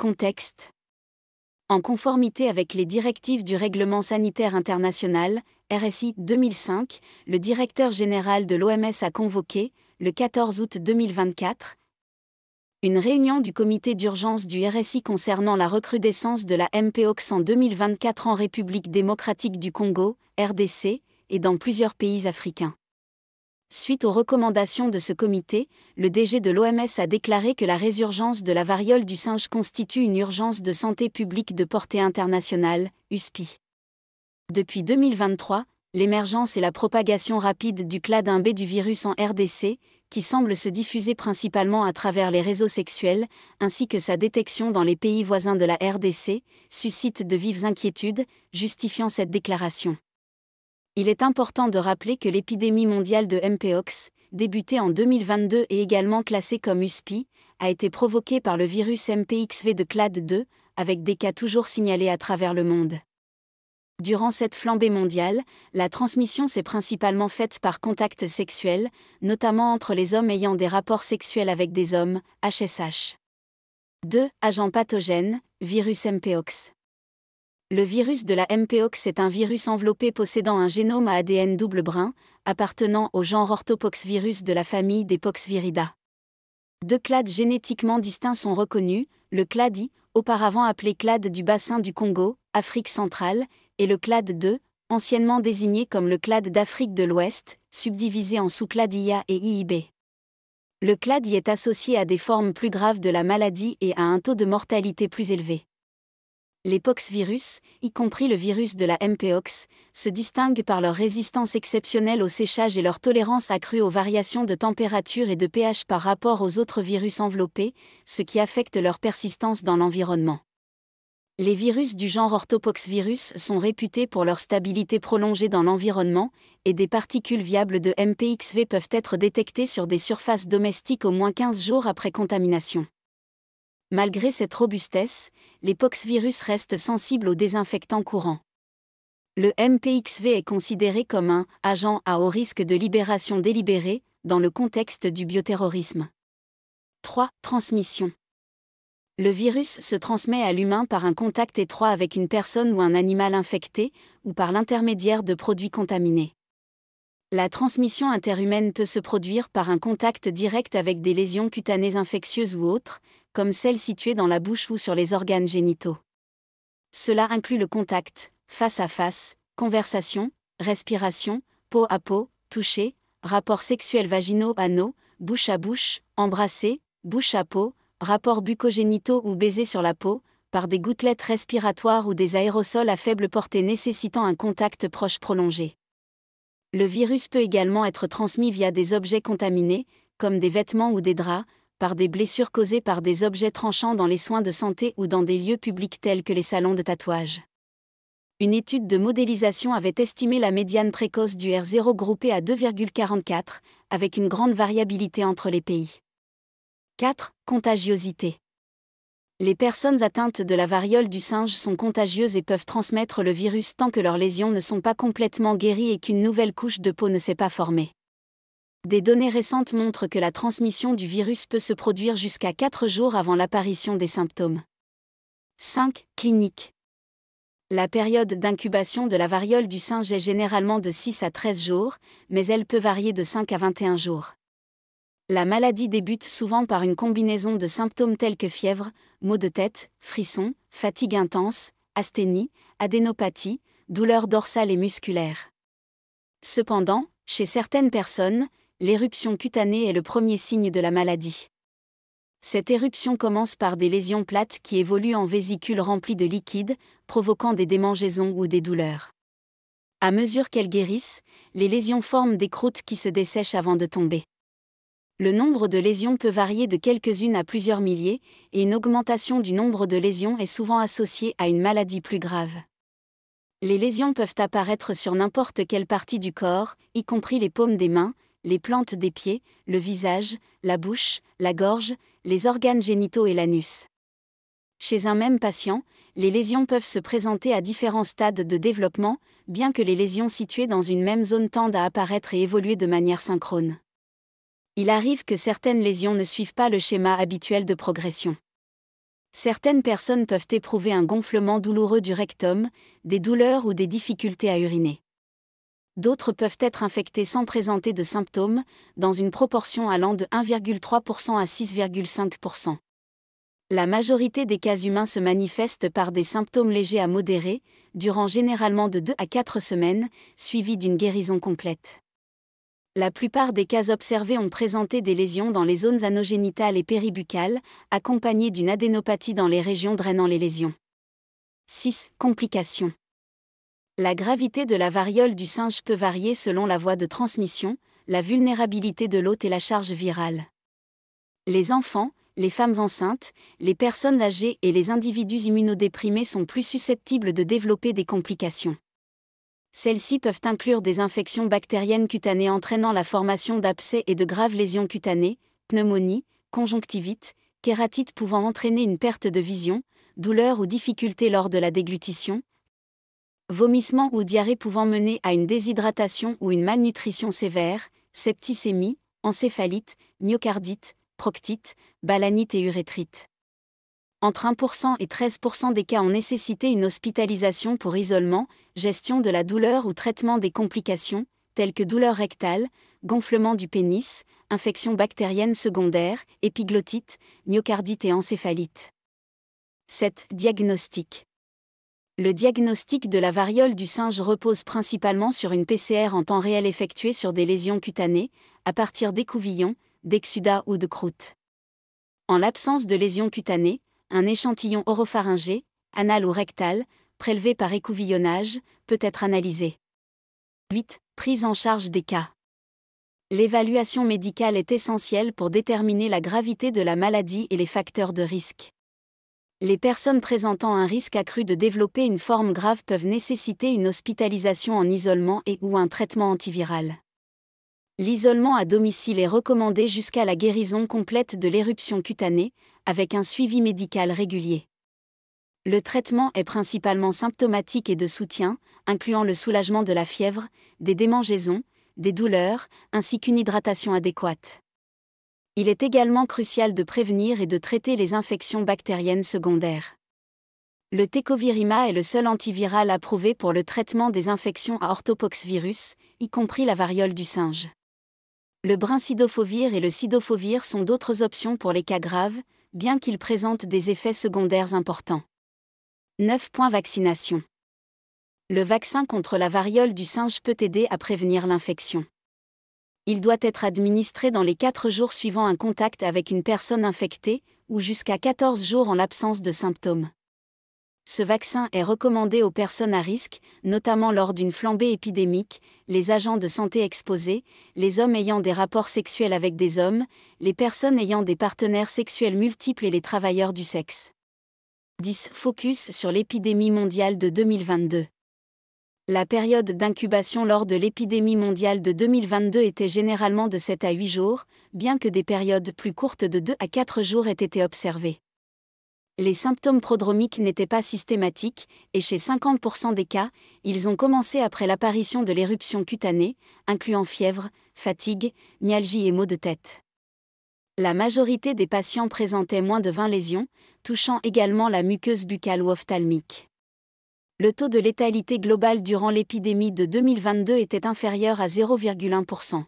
Contexte. En conformité avec les directives du Règlement sanitaire international, RSI 2005, le directeur général de l'OMS a convoqué, le 14 août 2024, une réunion du comité d'urgence du RSI concernant la recrudescence de la MPOX en 2024 en République démocratique du Congo, RDC, et dans plusieurs pays africains. Suite aux recommandations de ce comité, le DG de l'OMS a déclaré que la résurgence de la variole du singe constitue une urgence de santé publique de portée internationale, USPI. Depuis 2023, l'émergence et la propagation rapide du cladin B du virus en RDC, qui semble se diffuser principalement à travers les réseaux sexuels, ainsi que sa détection dans les pays voisins de la RDC, suscitent de vives inquiétudes, justifiant cette déclaration il est important de rappeler que l'épidémie mondiale de MPOX, débutée en 2022 et également classée comme USPI, a été provoquée par le virus MPXV de clade 2, avec des cas toujours signalés à travers le monde. Durant cette flambée mondiale, la transmission s'est principalement faite par contact sexuel, notamment entre les hommes ayant des rapports sexuels avec des hommes, HSH. 2. Agents pathogènes, virus MPOX. Le virus de la MPOX est un virus enveloppé possédant un génome à ADN double brun, appartenant au genre orthopoxvirus de la famille des Poxvirida. Deux clades génétiquement distincts sont reconnus, le clade I, auparavant appelé clade du bassin du Congo, Afrique centrale, et le clade II, anciennement désigné comme le clade d'Afrique de l'Ouest, subdivisé en sous-clades IA et IIB. Le clade I est associé à des formes plus graves de la maladie et à un taux de mortalité plus élevé. Les poxvirus, y compris le virus de la MPOX, se distinguent par leur résistance exceptionnelle au séchage et leur tolérance accrue aux variations de température et de pH par rapport aux autres virus enveloppés, ce qui affecte leur persistance dans l'environnement. Les virus du genre orthopoxvirus sont réputés pour leur stabilité prolongée dans l'environnement, et des particules viables de MPXV peuvent être détectées sur des surfaces domestiques au moins 15 jours après contamination. Malgré cette robustesse, les poxvirus restent sensibles aux désinfectants courants. Le MPXV est considéré comme un agent à haut risque de libération délibérée dans le contexte du bioterrorisme. 3. Transmission. Le virus se transmet à l'humain par un contact étroit avec une personne ou un animal infecté, ou par l'intermédiaire de produits contaminés. La transmission interhumaine peut se produire par un contact direct avec des lésions cutanées infectieuses ou autres, comme celles situées dans la bouche ou sur les organes génitaux. Cela inclut le contact, face à face, conversation, respiration, peau à peau, toucher, rapports sexuels vaginaux anneaux, bouche à bouche, embrasser, bouche à peau, rapports bucogénitaux ou baisers sur la peau, par des gouttelettes respiratoires ou des aérosols à faible portée nécessitant un contact proche prolongé. Le virus peut également être transmis via des objets contaminés, comme des vêtements ou des draps, par des blessures causées par des objets tranchants dans les soins de santé ou dans des lieux publics tels que les salons de tatouage. Une étude de modélisation avait estimé la médiane précoce du R0 groupée à 2,44, avec une grande variabilité entre les pays. 4. Contagiosité. Les personnes atteintes de la variole du singe sont contagieuses et peuvent transmettre le virus tant que leurs lésions ne sont pas complètement guéries et qu'une nouvelle couche de peau ne s'est pas formée. Des données récentes montrent que la transmission du virus peut se produire jusqu'à 4 jours avant l'apparition des symptômes. 5. Clinique. La période d'incubation de la variole du singe est généralement de 6 à 13 jours, mais elle peut varier de 5 à 21 jours. La maladie débute souvent par une combinaison de symptômes tels que fièvre, maux de tête, frissons, fatigue intense, asthénie, adénopathie, douleur dorsale et musculaire. Cependant, chez certaines personnes, l'éruption cutanée est le premier signe de la maladie. Cette éruption commence par des lésions plates qui évoluent en vésicules remplies de liquide, provoquant des démangeaisons ou des douleurs. À mesure qu'elles guérissent, les lésions forment des croûtes qui se dessèchent avant de tomber. Le nombre de lésions peut varier de quelques-unes à plusieurs milliers, et une augmentation du nombre de lésions est souvent associée à une maladie plus grave. Les lésions peuvent apparaître sur n'importe quelle partie du corps, y compris les paumes des mains, les plantes des pieds, le visage, la bouche, la gorge, les organes génitaux et l'anus. Chez un même patient, les lésions peuvent se présenter à différents stades de développement, bien que les lésions situées dans une même zone tendent à apparaître et évoluer de manière synchrone. Il arrive que certaines lésions ne suivent pas le schéma habituel de progression. Certaines personnes peuvent éprouver un gonflement douloureux du rectum, des douleurs ou des difficultés à uriner d'autres peuvent être infectés sans présenter de symptômes, dans une proportion allant de 1,3% à 6,5%. La majorité des cas humains se manifestent par des symptômes légers à modérés, durant généralement de 2 à 4 semaines, suivis d'une guérison complète. La plupart des cas observés ont présenté des lésions dans les zones anogénitales et péribuccales, accompagnées d'une adénopathie dans les régions drainant les lésions. 6. Complications. La gravité de la variole du singe peut varier selon la voie de transmission, la vulnérabilité de l'hôte et la charge virale. Les enfants, les femmes enceintes, les personnes âgées et les individus immunodéprimés sont plus susceptibles de développer des complications. Celles-ci peuvent inclure des infections bactériennes cutanées entraînant la formation d'abcès et de graves lésions cutanées, pneumonie, conjonctivite, kératite pouvant entraîner une perte de vision, douleur ou difficulté lors de la déglutition, vomissements ou diarrhée pouvant mener à une déshydratation ou une malnutrition sévère, septicémie, encéphalite, myocardite, proctite, balanite et urétrite. Entre 1% et 13% des cas ont nécessité une hospitalisation pour isolement, gestion de la douleur ou traitement des complications, telles que douleur rectale, gonflement du pénis, infection bactérienne secondaire, épiglottite, myocardite et encéphalite. 7. Diagnostic le diagnostic de la variole du singe repose principalement sur une PCR en temps réel effectuée sur des lésions cutanées, à partir d'écouvillons, d'exuda ou de croûte. En l'absence de lésions cutanées, un échantillon oropharyngé, anal ou rectal, prélevé par écouvillonnage, peut être analysé. 8. Prise en charge des cas. L'évaluation médicale est essentielle pour déterminer la gravité de la maladie et les facteurs de risque les personnes présentant un risque accru de développer une forme grave peuvent nécessiter une hospitalisation en isolement et ou un traitement antiviral. L'isolement à domicile est recommandé jusqu'à la guérison complète de l'éruption cutanée, avec un suivi médical régulier. Le traitement est principalement symptomatique et de soutien, incluant le soulagement de la fièvre, des démangeaisons, des douleurs, ainsi qu'une hydratation adéquate il est également crucial de prévenir et de traiter les infections bactériennes secondaires. Le Tecovirima est le seul antiviral approuvé pour le traitement des infections à orthopoxvirus, y compris la variole du singe. Le brincidofovir et le sidophovir sont d'autres options pour les cas graves, bien qu'ils présentent des effets secondaires importants. 9. vaccination. Le vaccin contre la variole du singe peut aider à prévenir l'infection il doit être administré dans les 4 jours suivant un contact avec une personne infectée, ou jusqu'à 14 jours en l'absence de symptômes. Ce vaccin est recommandé aux personnes à risque, notamment lors d'une flambée épidémique, les agents de santé exposés, les hommes ayant des rapports sexuels avec des hommes, les personnes ayant des partenaires sexuels multiples et les travailleurs du sexe. 10. Focus sur l'épidémie mondiale de 2022 la période d'incubation lors de l'épidémie mondiale de 2022 était généralement de 7 à 8 jours, bien que des périodes plus courtes de 2 à 4 jours aient été observées. Les symptômes prodromiques n'étaient pas systématiques, et chez 50% des cas, ils ont commencé après l'apparition de l'éruption cutanée, incluant fièvre, fatigue, myalgie et maux de tête. La majorité des patients présentaient moins de 20 lésions, touchant également la muqueuse buccale ou ophtalmique le taux de létalité globale durant l'épidémie de 2022 était inférieur à 0,1%.